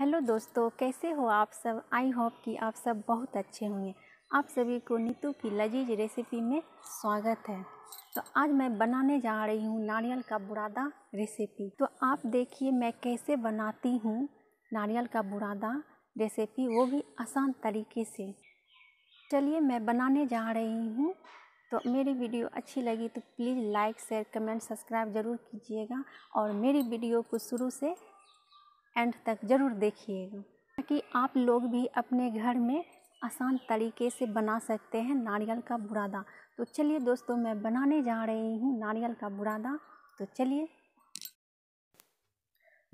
hello दोस्तों कैसे हो आप सब आई होप कि आप सब बहुत अच्छे होंगे आप सभी को नीतू की लजीज रेसिपी में स्वागत है तो आज मैं बनाने जा रही हूँ नारियल का बुरादा रेसिपी तो आप देखिए मैं कैसे बनाती हूँ नारियल का बुरादा रेसिपी वो भी आसान तरीके से चलिए मैं बनाने जा रही हूँ तो मेरी वीडियो अच्छी लगी तो please like share comment subscribe ज़रूर कीजिएगा और मेरी वीडियो को शुरू से एंड तक ज़रूर देखिएगा ताकि आप लोग भी अपने घर में आसान तरीके से बना सकते हैं नारियल का बुरादा तो चलिए दोस्तों मैं बनाने जा रही हूँ नारियल का बुरादा तो चलिए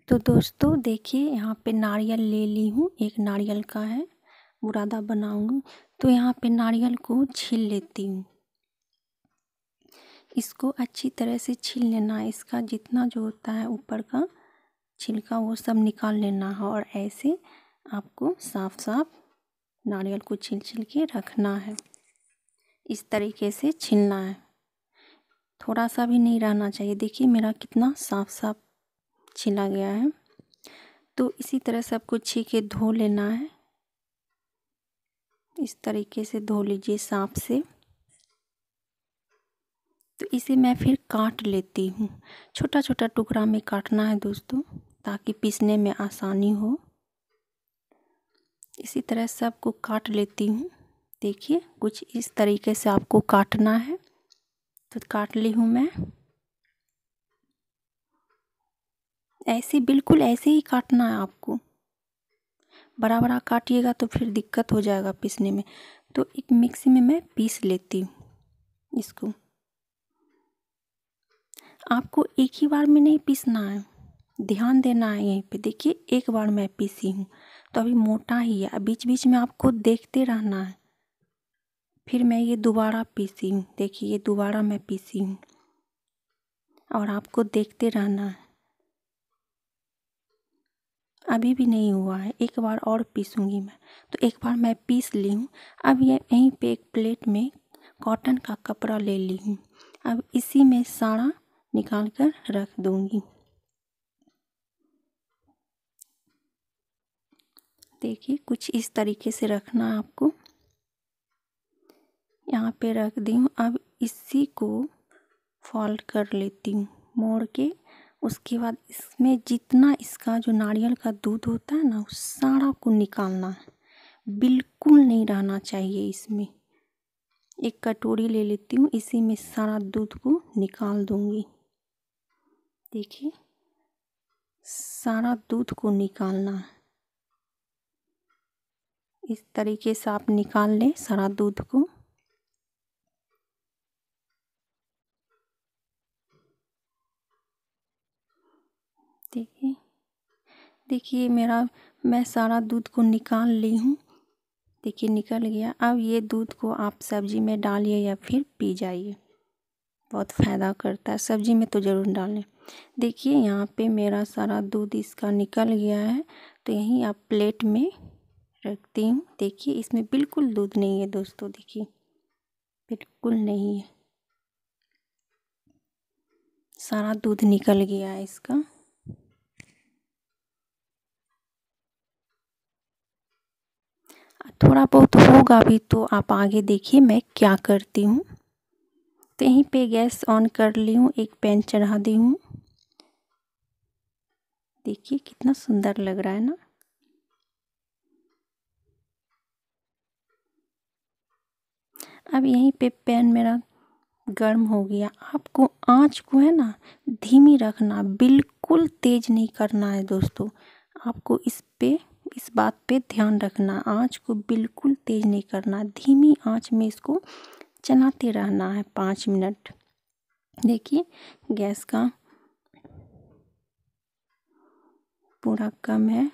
तो दोस्तों देखिए यहाँ पे नारियल ले ली हूँ एक नारियल का है बुरादा बनाऊँगी तो यहाँ पे नारियल को छील लेती हूँ इसको अच्छी तरह से छील लेना है इसका जितना जो होता है ऊपर का छिलका वो सब निकाल लेना है और ऐसे आपको साफ साफ नारियल को छिल छिल के रखना है इस तरीके से छीलना है थोड़ा सा भी नहीं रहना चाहिए देखिए मेरा कितना साफ साफ छिला गया है तो इसी तरह सब कुछ छी के धो लेना है इस तरीके से धो लीजिए साफ से तो इसे मैं फिर काट लेती हूँ छोटा छोटा टुकड़ा में काटना है दोस्तों ताकि पीसने में आसानी हो इसी तरह सबको काट लेती हूँ देखिए कुछ इस तरीके से आपको काटना है तो काट ली हूँ मैं ऐसे बिल्कुल ऐसे ही काटना है आपको बड़ा बड़ा काटिएगा तो फिर दिक्कत हो जाएगा पीसने में तो एक मिक्सी में मैं पीस लेती हूँ इसको आपको एक ही बार में नहीं पीसना है ध्यान देना है यहीं पे देखिए एक बार मैं पीसी हूँ तो अभी मोटा ही है बीच बीच में आपको देखते रहना है फिर मैं ये दोबारा पीसी हूँ देखिए ये दोबारा मैं पीसी हूँ और आपको देखते रहना है अभी भी नहीं हुआ है एक बार और पीसूँगी मैं तो एक बार मैं पीस ली हूँ अब ये यहीं पे एक प्लेट में कॉटन का कपड़ा ले ली हूँ अब इसी में सारा निकाल कर रख दूँगी देखिए कुछ इस तरीके से रखना आपको यहाँ पे रख दी हूँ अब इसी को फॉल्ड कर लेती हूँ मोड़ के उसके बाद इसमें जितना इसका जो नारियल का दूध होता है ना उस सारा को निकालना है बिल्कुल नहीं रहना चाहिए इसमें एक कटोरी ले लेती हूँ इसी में सारा दूध को निकाल दूँगी देखिए सारा दूध को निकालना इस तरीके से आप निकाल लें सारा दूध को देखिए देखिए मेरा मैं सारा दूध को निकाल ली हूँ देखिए निकल गया अब ये दूध को आप सब्ज़ी में डालिए या फिर पी जाइए बहुत फ़ायदा करता है सब्ज़ी में तो ज़रूर डालें देखिए यहाँ पे मेरा सारा दूध इसका निकल गया है तो यहीं आप प्लेट में रखती हूँ देखिए इसमें बिल्कुल दूध नहीं है दोस्तों देखिए बिल्कुल नहीं है सारा दूध निकल गया है इसका थोड़ा बहुत होगा भी तो आप आगे देखिए मैं क्या करती हूँ तो यहीं पे गैस ऑन कर ली हूँ एक पैन चढ़ा दी हूँ देखिए कितना सुंदर लग रहा है ना अब यहीं पे पैन मेरा गर्म हो गया आपको आंच को है ना धीमी रखना बिल्कुल तेज नहीं करना है दोस्तों आपको इस पे इस बात पे ध्यान रखना आंच को बिल्कुल तेज नहीं करना धीमी आंच में इसको चलाते रहना है पाँच मिनट देखिए गैस का पूरा कम है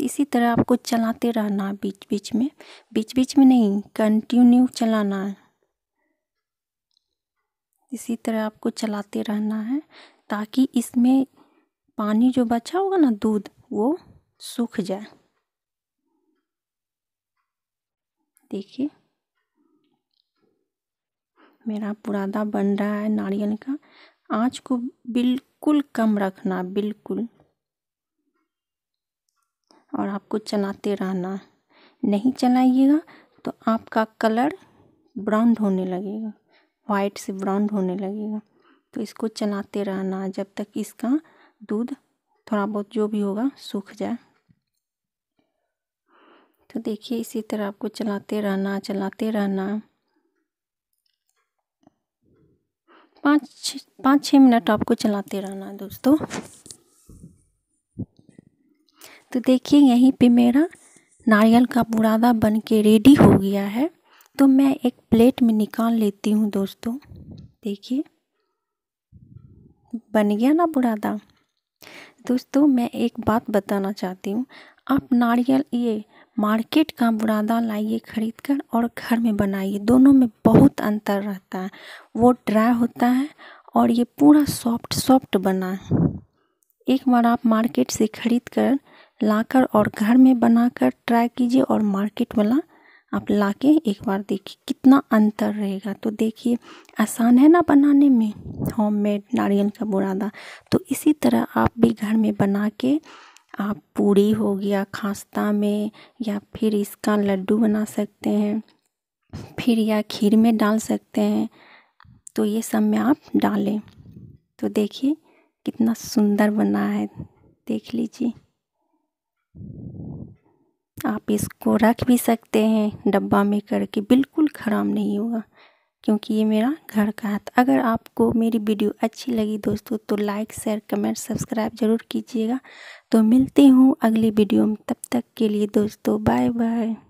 इसी तरह आपको चलाते रहना बीच बीच में बीच बीच में नहीं कंटिन्यू चलाना है इसी तरह आपको चलाते रहना है ताकि इसमें पानी जो बचा होगा ना दूध वो सूख जाए देखिए मेरा पुरादा बन रहा है नारियल का आँच को बिल्कुल कम रखना बिल्कुल और आपको चलाते रहना नहीं चलाइएगा तो आपका कलर ब्राउन होने लगेगा वाइट से ब्राउन होने लगेगा तो इसको चलाते रहना जब तक इसका दूध थोड़ा बहुत जो भी होगा सूख जाए तो देखिए इसी तरह आपको चलाते रहना चलाते रहना पाँच पाँच छः मिनट आपको चलाते रहना है दोस्तों तो देखिए यहीं पे मेरा नारियल का बुरादा बन के रेडी हो गया है तो मैं एक प्लेट में निकाल लेती हूँ दोस्तों देखिए बन गया ना बुरादा दोस्तों मैं एक बात बताना चाहती हूँ आप नारियल ये मार्केट का बुरादा लाइए ख़रीद कर और घर में बनाइए दोनों में बहुत अंतर रहता है वो ड्राई होता है और ये पूरा सॉफ्ट सॉफ्ट बना है एक बार आप मार्केट से ख़रीद कर लाकर और घर में बनाकर ट्राई कीजिए और मार्केट वाला आप लाके एक बार देखिए कितना अंतर रहेगा तो देखिए आसान है ना बनाने में होममेड नारियल का बुरादा तो इसी तरह आप भी घर में बना के आप पूरी हो गया खास्ता में या फिर इसका लड्डू बना सकते हैं फिर या खीर में डाल सकते हैं तो ये सब में आप डालें तो देखिए कितना सुंदर बना है देख लीजिए आप इसको रख भी सकते हैं डब्बा में करके बिल्कुल ख़राब नहीं होगा क्योंकि ये मेरा घर का हाथ तो अगर आपको मेरी वीडियो अच्छी लगी दोस्तों तो लाइक शेयर कमेंट सब्सक्राइब ज़रूर कीजिएगा तो मिलती हूँ अगली वीडियो में तब तक के लिए दोस्तों बाय बाय